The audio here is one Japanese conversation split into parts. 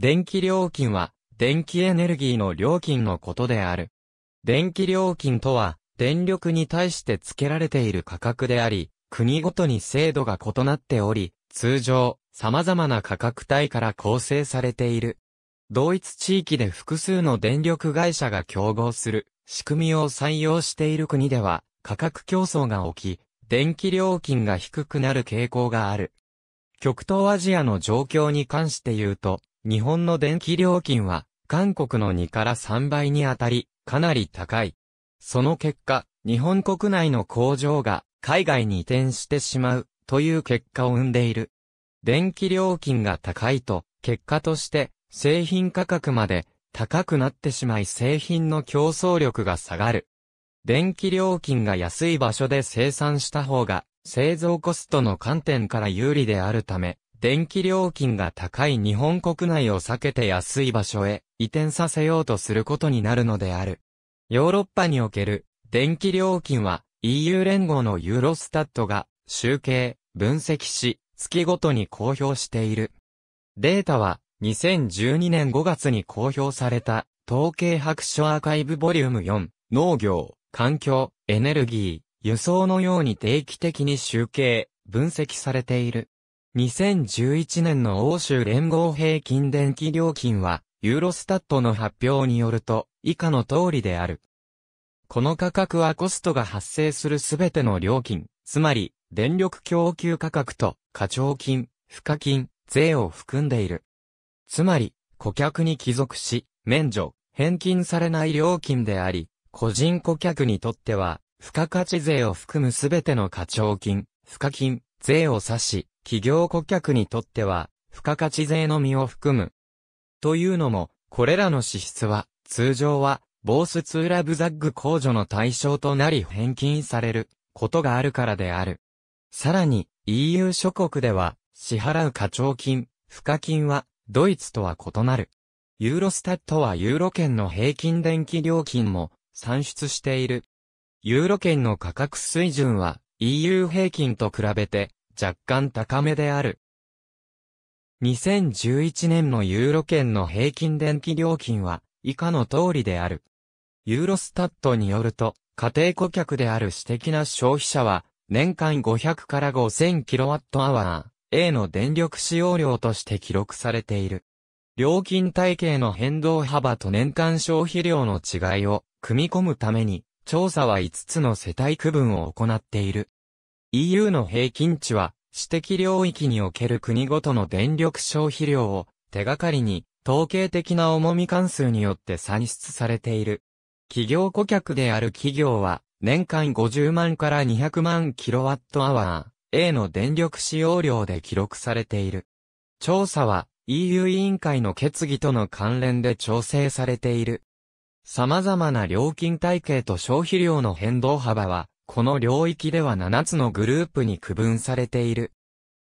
電気料金は、電気エネルギーの料金のことである。電気料金とは、電力に対して付けられている価格であり、国ごとに制度が異なっており、通常、様々な価格帯から構成されている。同一地域で複数の電力会社が競合する仕組みを採用している国では、価格競争が起き、電気料金が低くなる傾向がある。極東アジアの状況に関して言うと、日本の電気料金は、韓国の2から3倍にあたり、かなり高い。その結果、日本国内の工場が海外に移転してしまうという結果を生んでいる。電気料金が高いと、結果として製品価格まで高くなってしまい製品の競争力が下がる。電気料金が安い場所で生産した方が製造コストの観点から有利であるため、電気料金が高い日本国内を避けて安い場所へ移転させようとすることになるのである。ヨーロッパにおける電気料金は EU 連合のユーロスタッドが集計、分析し、月ごとに公表している。データは2012年5月に公表された統計白書アーカイブボリューム4、農業、環境、エネルギー、輸送のように定期的に集計、分析されている。2011年の欧州連合平均電気料金は、ユーロスタットの発表によると、以下の通りである。この価格はコストが発生するすべての料金、つまり、電力供給価格と、課徴金、付加金、税を含んでいる。つまり、顧客に帰属し、免除、返金されない料金であり、個人顧客にとっては、付加価値税を含むすべての課徴金、付加金、税を指し、企業顧客にとっては、付加価値税のみを含む。というのも、これらの支出は、通常は、ボースツーラブザッグ控除の対象となり返金されることがあるからである。さらに、EU 諸国では、支払う課徴金、付加金は、ドイツとは異なる。ユーロスタットはユーロ圏の平均電気料金も算出している。ユーロ圏の価格水準は EU 平均と比べて若干高めである。2011年のユーロ圏の平均電気料金は以下の通りである。ユーロスタットによると、家庭顧客である私的な消費者は、年間500から 5000kWh A の電力使用量として記録されている。料金体系の変動幅と年間消費量の違いを組み込むために、調査は5つの世帯区分を行っている。EU の平均値は、私的領域における国ごとの電力消費量を手がかりに、統計的な重み関数によって算出されている。企業顧客である企業は、年間50万から200万キロワットアワー A の電力使用量で記録されている。調査は EU 委員会の決議との関連で調整されている。様々な料金体系と消費量の変動幅はこの領域では7つのグループに区分されている。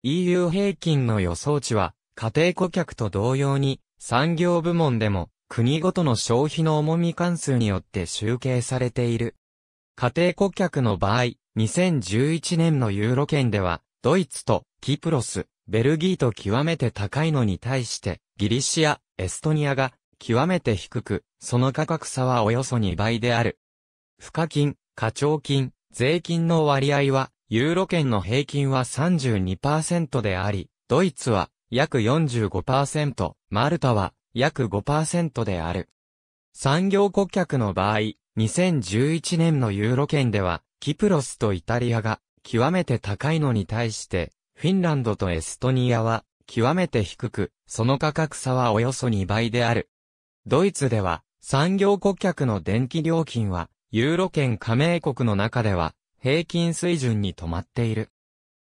EU 平均の予想値は、家庭顧客と同様に、産業部門でも、国ごとの消費の重み関数によって集計されている。家庭顧客の場合、2011年のユーロ圏では、ドイツとキプロス、ベルギーと極めて高いのに対して、ギリシア、エストニアが極めて低く、その価格差はおよそ2倍である。付加金、課徴金、税金の割合は、ユーロ圏の平均は32%であり、ドイツは約45%、マルタは約5%である。産業顧客の場合、2011年のユーロ圏では、キプロスとイタリアが極めて高いのに対して、フィンランドとエストニアは極めて低く、その価格差はおよそ2倍である。ドイツでは、産業顧客の電気料金はユーロ圏加盟国の中では、平均水準に止まっている。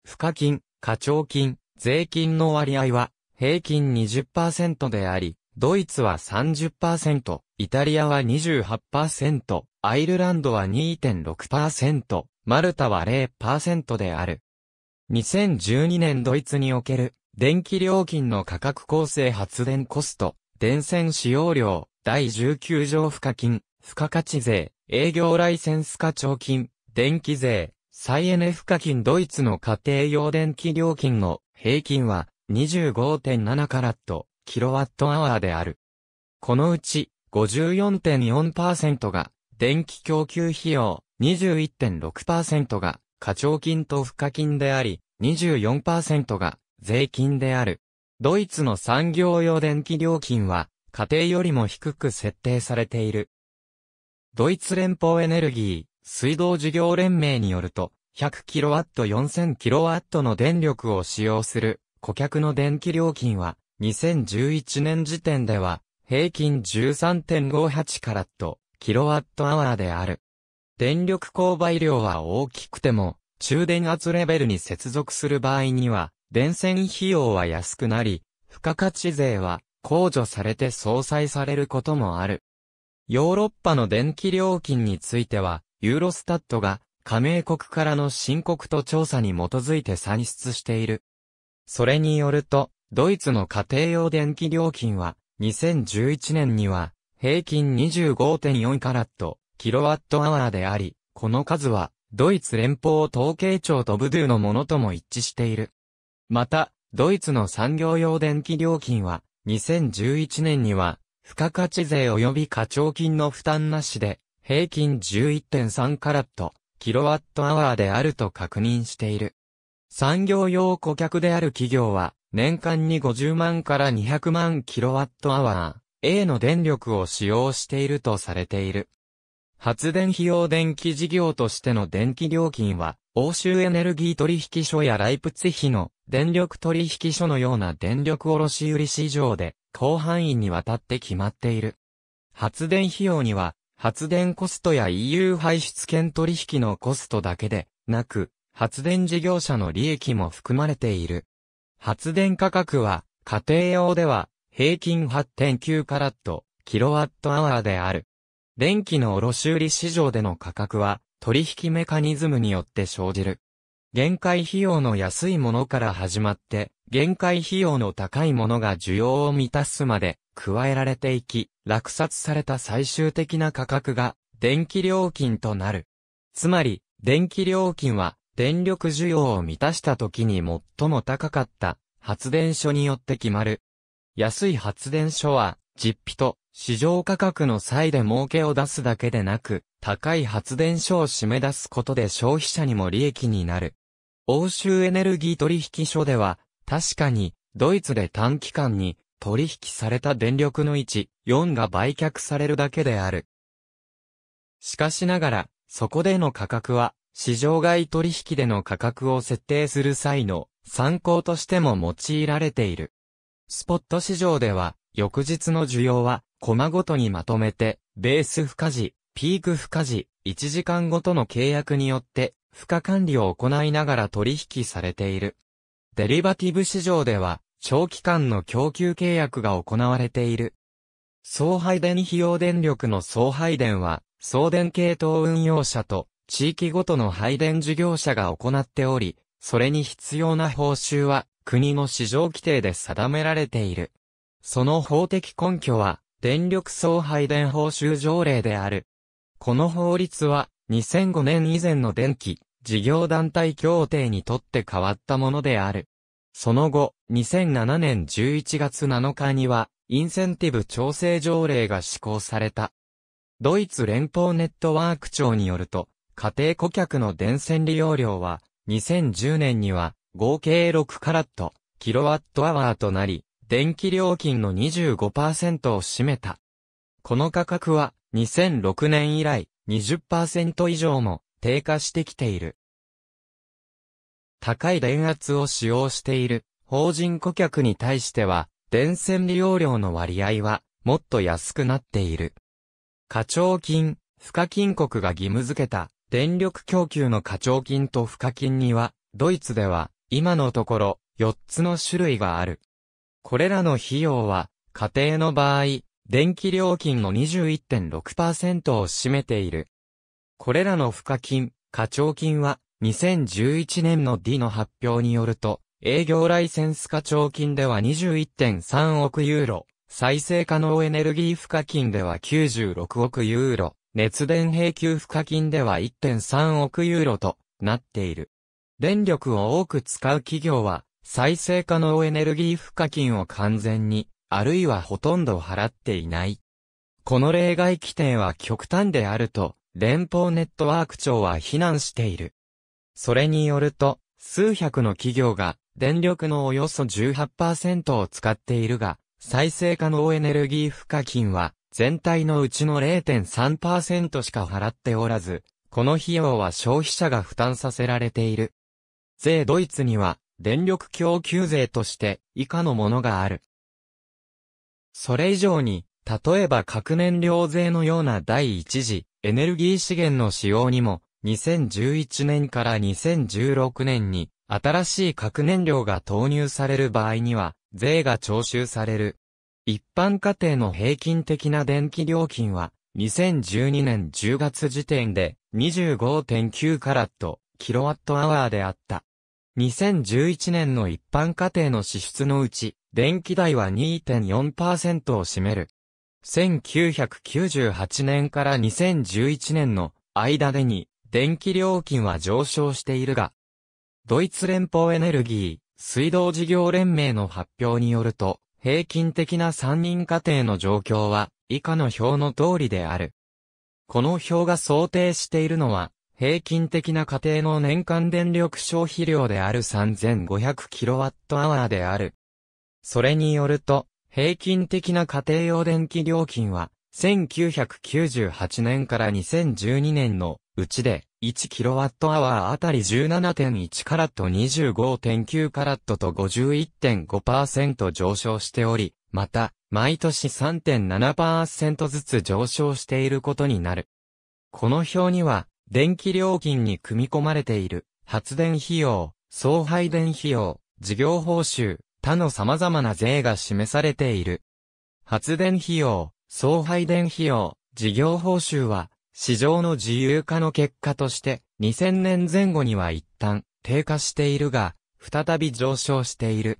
付加金、課徴金、税金の割合は、平均20%であり、ドイツは30%、イタリアは28%、アイルランドは2.6%、マルタは0%である。2012年ドイツにおける電気料金の価格構成発電コスト、電線使用量、第19条付加金、付加価値税、営業ライセンス課徴金、電気税、再エネ賦課金ドイツの家庭用電気料金の平均は25.7カラット、キロワットアワーである。このうち54.4%が電気供給費用、21.6%が課徴金と付加金であり、24%が税金である。ドイツの産業用電気料金は家庭よりも低く設定されている。ドイツ連邦エネルギー、水道事業連盟によると、100kW4000kW の電力を使用する顧客の電気料金は、2011年時点では、平均13.58カラット、kWh である。電力購買量は大きくても、中電圧レベルに接続する場合には、電線費用は安くなり、付加価値税は控除されて相殺されることもある。ヨーロッパの電気料金については、ユーロスタットが加盟国からの申告と調査に基づいて算出している。それによると、ドイツの家庭用電気料金は、2011年には、平均25.4カラット、キロワットアワーであり、この数は、ドイツ連邦統計庁とブドゥのものとも一致している。また、ドイツの産業用電気料金は、2011年には、付加価値税及び課徴金の負担なしで、平均11.3カラット、キロワットアワーであると確認している。産業用顧客である企業は、年間に50万から200万キロワットアワー、A の電力を使用しているとされている。発電費用電気事業としての電気料金は、欧州エネルギー取引所やライプツヒの電力取引所のような電力卸売市場で、広範囲にわたって決まっている。発電費用には、発電コストや EU 排出権取引のコストだけで、なく、発電事業者の利益も含まれている。発電価格は、家庭用では、平均8.9カラット、キロワットアワーである。電気の卸売市場での価格は、取引メカニズムによって生じる。限界費用の安いものから始まって、限界費用の高いものが需要を満たすまで、加えられていき、落札された最終的な価格が、電気料金となる。つまり、電気料金は、電力需要を満たした時に最も高かった発電所によって決まる。安い発電所は、実費と市場価格の際で儲けを出すだけでなく、高い発電所を締め出すことで消費者にも利益になる。欧州エネルギー取引所では、確かに、ドイツで短期間に取引された電力の1、4が売却されるだけである。しかしながら、そこでの価格は、市場外取引での価格を設定する際の参考としても用いられている。スポット市場では、翌日の需要は、コマごとにまとめて、ベース負荷時、ピーク負荷時、1時間ごとの契約によって負荷管理を行いながら取引されている。デリバティブ市場では、長期間の供給契約が行われている。送配電費用電力の送配電は、送電系統運用者と地域ごとの配電事業者が行っており、それに必要な報酬は国の市場規定で定められている。その法的根拠は電力送配電報酬条例である。この法律は2005年以前の電気、事業団体協定にとって変わったものである。その後、2007年11月7日には、インセンティブ調整条例が施行された。ドイツ連邦ネットワーク庁によると、家庭顧客の電線利用量は、2010年には、合計6カラット、キロワットアワーとなり、電気料金の25%を占めた。この価格は、2006年以来、20%以上も低下してきている。高い電圧を使用している法人顧客に対しては、電線利用量の割合はもっと安くなっている。課徴金、付加金国が義務付けた電力供給の課徴金と付加金には、ドイツでは今のところ4つの種類がある。これらの費用は家庭の場合、電気料金の21.6%を占めている。これらの付加金、課徴金は、2011年の D の発表によると、営業ライセンス課徴金では21.3億ユーロ、再生可能エネルギー付加金では96億ユーロ、熱電平給付加金では1.3億ユーロとなっている。電力を多く使う企業は、再生可能エネルギー付加金を完全にあるいはほとんど払っていない。この例外規定は極端であると、連邦ネットワーク庁は非難している。それによると、数百の企業が電力のおよそ18%を使っているが、再生可能エネルギー賦課金は全体のうちの0.3%しか払っておらず、この費用は消費者が負担させられている。税ドイツには電力供給税として以下のものがある。それ以上に、例えば核燃料税のような第一次、エネルギー資源の使用にも、2011年から2016年に、新しい核燃料が投入される場合には、税が徴収される。一般家庭の平均的な電気料金は、2012年10月時点で25.9カラット、キロワットアワーであった。2011年の一般家庭の支出のうち、電気代は2.4%を占める。1998年から2011年の間でに、電気料金は上昇しているが、ドイツ連邦エネルギー、水道事業連盟の発表によると、平均的な3人家庭の状況は、以下の表の通りである。この表が想定しているのは、平均的な家庭の年間電力消費量である 3500kWh である。それによると、平均的な家庭用電気料金は、1998年から2012年のうちで、1kWh あたり17.1カラット25.9カラットと51.5%上昇しており、また、毎年3.7%ずつ上昇していることになる。この表には、電気料金に組み込まれている、発電費用、総配電費用、事業報酬、他の様々な税が示されている。発電費用、総配電費用、事業報酬は、市場の自由化の結果として、2000年前後には一旦低下しているが、再び上昇している。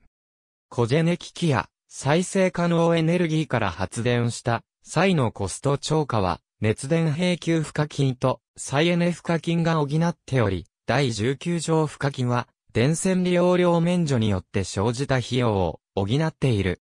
コジェネ機器や再生可能エネルギーから発電した際のコスト超過は熱電平給賦課金と再エネ賦課金が補っており、第19条賦課金は、電線利用料免除によって生じた費用を補っている。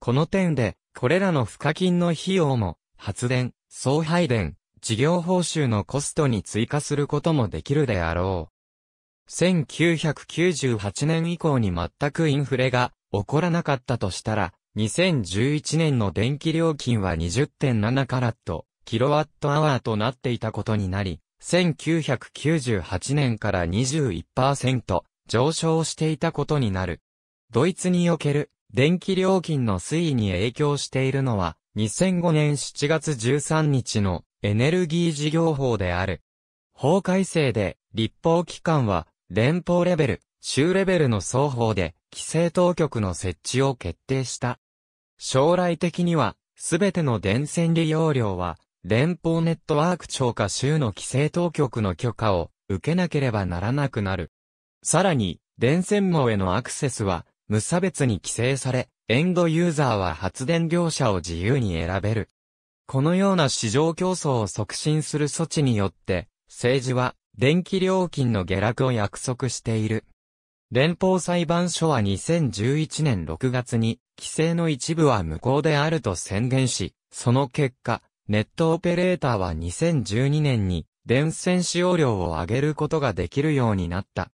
この点で、これらの賦課金の費用も、発電、送配電、事業報酬のコストに追加することもできるであろう。1998年以降に全くインフレが起こらなかったとしたら、2011年の電気料金は20.7カラット、キロワットアワーとなっていたことになり、1998年から21%上昇していたことになる。ドイツにおける電気料金の推移に影響しているのは、2005年7月13日のエネルギー事業法である。法改正で立法機関は連邦レベル、州レベルの双方で規制当局の設置を決定した。将来的には、すべての電線利用量は連邦ネットワーク庁か州の規制当局の許可を受けなければならなくなる。さらに、電線網へのアクセスは無差別に規制され、エンドユーザーは発電業者を自由に選べる。このような市場競争を促進する措置によって、政治は電気料金の下落を約束している。連邦裁判所は2011年6月に規制の一部は無効であると宣言し、その結果、ネットオペレーターは2012年に電線使用量を上げることができるようになった。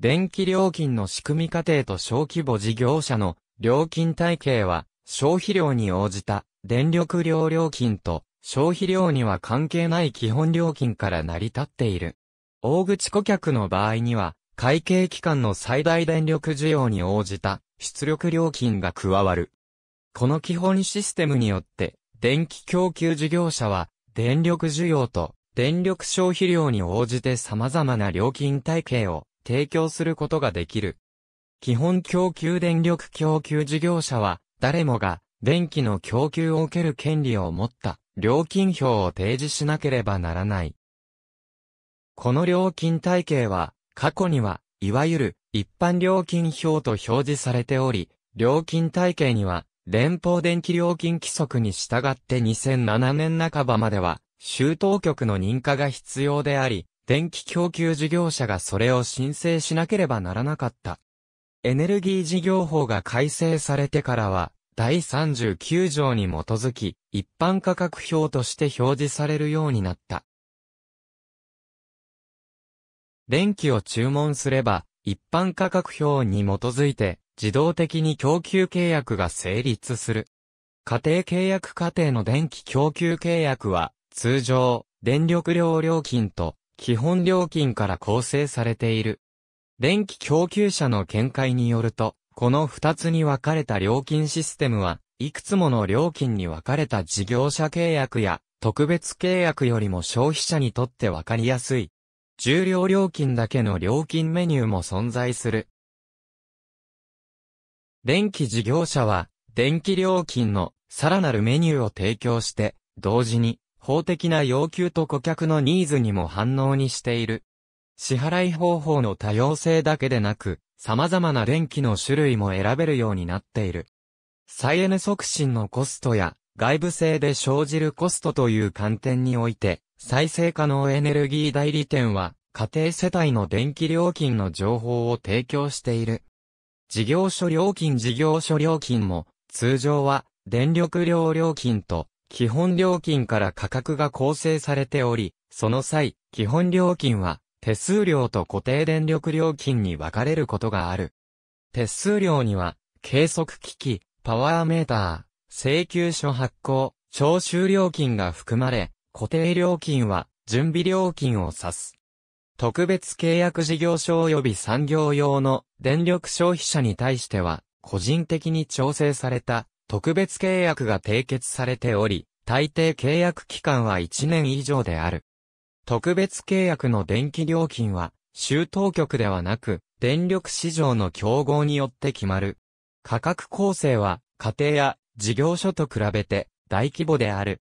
電気料金の仕組み過程と小規模事業者の料金体系は消費量に応じた電力量料金と消費量には関係ない基本料金から成り立っている。大口顧客の場合には会計期間の最大電力需要に応じた出力料金が加わる。この基本システムによって電気供給事業者は、電力需要と電力消費量に応じて様々な料金体系を提供することができる。基本供給電力供給事業者は、誰もが電気の供給を受ける権利を持った料金表を提示しなければならない。この料金体系は、過去には、いわゆる一般料金表と表示されており、料金体系には連邦電気料金規則に従って2007年半ばまでは、州当局の認可が必要であり、電気供給事業者がそれを申請しなければならなかった。エネルギー事業法が改正されてからは、第39条に基づき、一般価格表として表示されるようになった。電気を注文すれば、一般価格表に基づいて、自動的に供給契約が成立する。家庭契約家庭の電気供給契約は、通常、電力量料金と基本料金から構成されている。電気供給者の見解によると、この二つに分かれた料金システムは、いくつもの料金に分かれた事業者契約や特別契約よりも消費者にとって分かりやすい。重量料金だけの料金メニューも存在する。電気事業者は、電気料金のさらなるメニューを提供して、同時に、法的な要求と顧客のニーズにも反応にしている。支払い方法の多様性だけでなく、様々な電気の種類も選べるようになっている。再エネ促進のコストや、外部性で生じるコストという観点において、再生可能エネルギー代理店は、家庭世帯の電気料金の情報を提供している。事業所料金事業所料金も、通常は、電力量料金と、基本料金から価格が構成されており、その際、基本料金は、手数料と固定電力料金に分かれることがある。手数料には、計測機器、パワーメーター、請求書発行、徴収料金が含まれ、固定料金は準備料金を指す。特別契約事業所及び産業用の電力消費者に対しては、個人的に調整された特別契約が締結されており、大抵契約期間は1年以上である。特別契約の電気料金は、州当局ではなく、電力市場の競合によって決まる。価格構成は、家庭や事業所と比べて大規模である。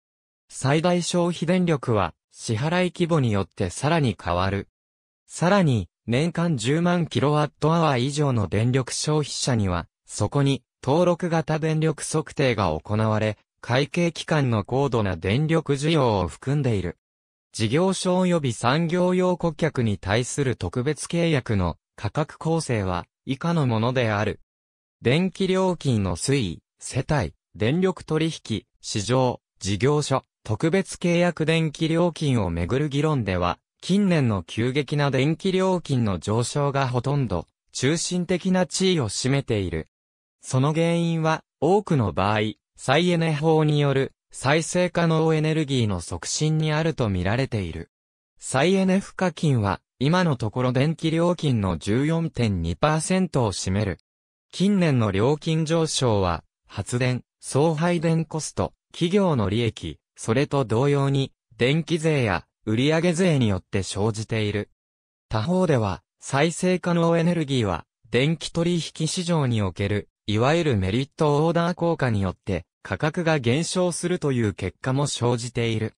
最大消費電力は、支払い規模によってさらに変わる。さらに、年間10万キロワットアワー以上の電力消費者には、そこに登録型電力測定が行われ、会計機関の高度な電力需要を含んでいる。事業所及び産業用顧客に対する特別契約の価格構成は以下のものである。電気料金の推移、世帯、電力取引、市場、事業所、特別契約電気料金をめぐる議論では、近年の急激な電気料金の上昇がほとんど、中心的な地位を占めている。その原因は、多くの場合、再エネ法による再生可能エネルギーの促進にあると見られている。再エネ賦課金は、今のところ電気料金の14.2%を占める。近年の料金上昇は、発電、送配電コスト、企業の利益、それと同様に、電気税や売上税によって生じている。他方では、再生可能エネルギーは、電気取引市場における、いわゆるメリットオーダー効果によって、価格が減少するという結果も生じている。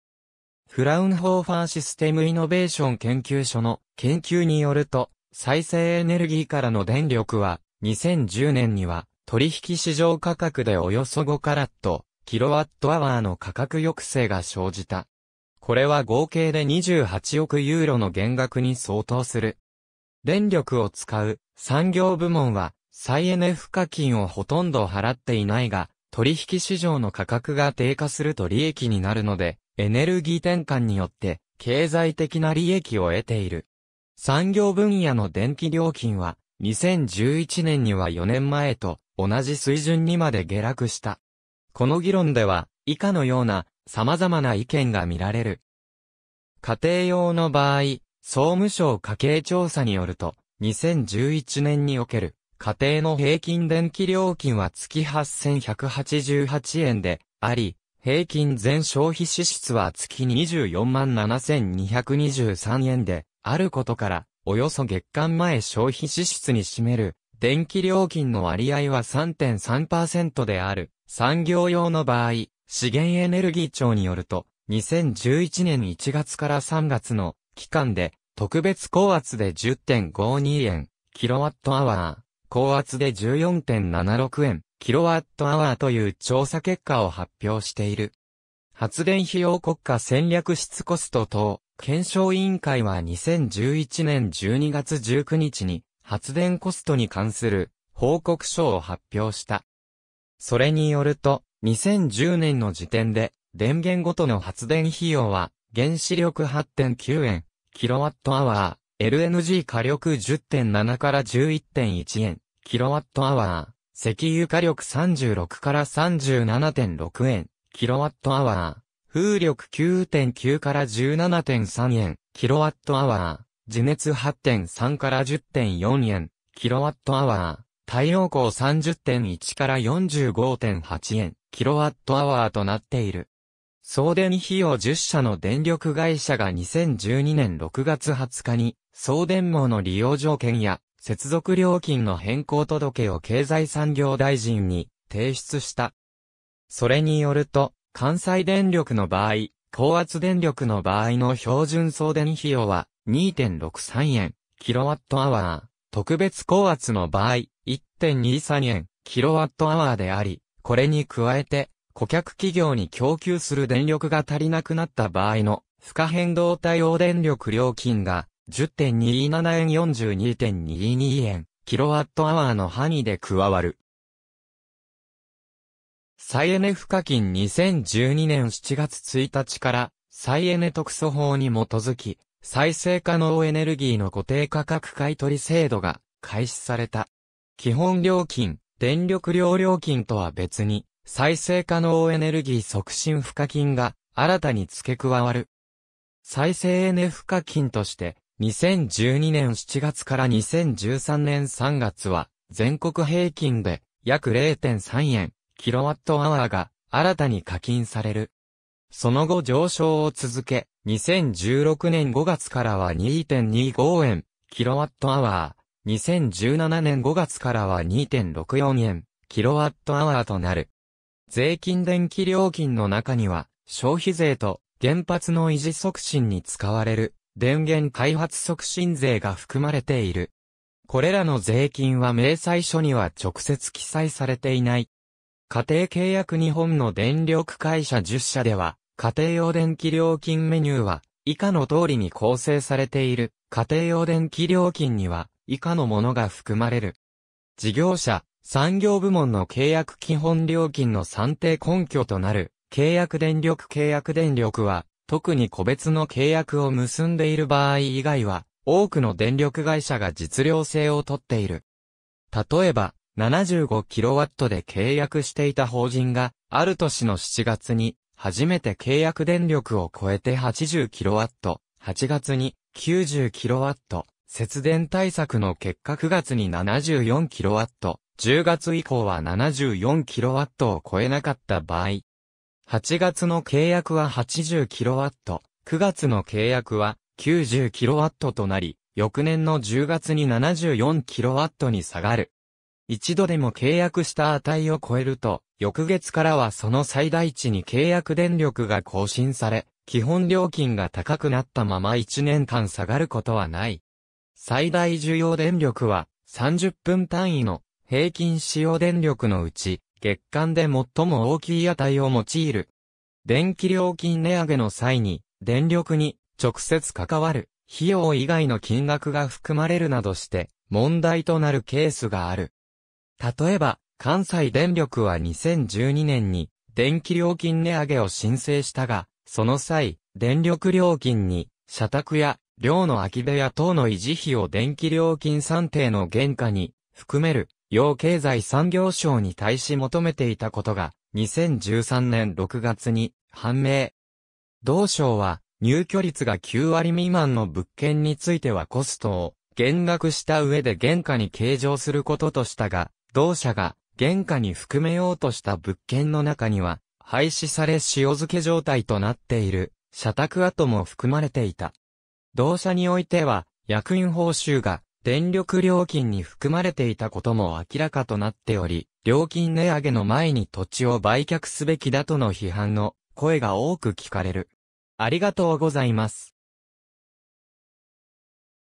フラウンホーファーシステムイノベーション研究所の研究によると、再生エネルギーからの電力は、2010年には、取引市場価格でおよそ5カラット、キロワットアワーの価格抑制が生じた。これは合計で28億ユーロの減額に相当する。電力を使う産業部門は再エネ賦課金をほとんど払っていないが、取引市場の価格が低下すると利益になるので、エネルギー転換によって経済的な利益を得ている。産業分野の電気料金は2011年には4年前と同じ水準にまで下落した。この議論では以下のような様々な意見が見られる。家庭用の場合、総務省家計調査によると、2011年における家庭の平均電気料金は月8188円であり、平均全消費支出は月24万7223円であることから、およそ月間前消費支出に占める電気料金の割合は3.3%である。産業用の場合、資源エネルギー庁によると、2011年1月から3月の期間で、特別高圧で10.52円、キロワットアワー、高圧で14.76円、キロワットアワーという調査結果を発表している。発電費用国家戦略室コスト等、検証委員会は2011年12月19日に発電コストに関する報告書を発表した。それによると、2010年の時点で、電源ごとの発電費用は、原子力8.9円、キロワットアワー、LNG 火力10.7から11.1円、キロワットアワー、石油火力36から37.6円、キロワットアワー、風力9.9から17.3円、キロワットアワー、地熱8.3から10.4円、キロワットアワー、太陽光30.1から45.8円、キロワットアワーとなっている。送電費用10社の電力会社が2012年6月20日に送電網の利用条件や接続料金の変更届を経済産業大臣に提出した。それによると、関西電力の場合、高圧電力の場合の標準送電費用は2.63円、キロワットアワー、特別高圧の場合、1.23円、キロワットアワーであり、これに加えて、顧客企業に供給する電力が足りなくなった場合の、負荷変動対応電力料金が、10.27円42.22円、キロワットアワーの範囲で加わる。再エネ付加金2012年7月1日から、再エネ特措法に基づき、再生可能エネルギーの固定価格買取制度が開始された。基本料金、電力量料金とは別に、再生可能エネルギー促進賦課金が新たに付け加わる。再生エネ賦課金として、2012年7月から2013年3月は、全国平均で約0.3円、キロワットアワーが新たに課金される。その後上昇を続け、2016年5月からは2.25円、キロワットアワー、2017年5月からは2.64円、キロワットアワーとなる。税金電気料金の中には、消費税と原発の維持促進に使われる電源開発促進税が含まれている。これらの税金は明細書には直接記載されていない。家庭契約日本の電力会社10社では、家庭用電気料金メニューは、以下の通りに構成されている。家庭用電気料金には、以下のものが含まれる。事業者、産業部門の契約基本料金の算定根拠となる、契約電力契約電力は、特に個別の契約を結んでいる場合以外は、多くの電力会社が実量性をとっている。例えば、75kW で契約していた法人が、ある年の7月に、初めて契約電力を超えて 80kW、8月に 90kW、節電対策の結果9月に 74kW、10月以降は 74kW を超えなかった場合、8月の契約は 80kW、9月の契約は 90kW となり、翌年の10月に 74kW に下がる。一度でも契約した値を超えると、翌月からはその最大値に契約電力が更新され、基本料金が高くなったまま1年間下がることはない。最大需要電力は30分単位の平均使用電力のうち月間で最も大きい値を用いる。電気料金値上げの際に電力に直接関わる費用以外の金額が含まれるなどして問題となるケースがある。例えば、関西電力は2012年に電気料金値上げを申請したが、その際、電力料金に社宅や寮の空き部屋等の維持費を電気料金算定の原価に含める、要経済産業省に対し求めていたことが、2013年6月に判明。同省は、入居率が9割未満の物件についてはコストを減額した上で原価に計上することとしたが、同社が原価に含めようとした物件の中には、廃止され塩漬け状態となっている、社宅跡も含まれていた。同社においては、役員報酬が電力料金に含まれていたことも明らかとなっており、料金値上げの前に土地を売却すべきだとの批判の声が多く聞かれる。ありがとうございます。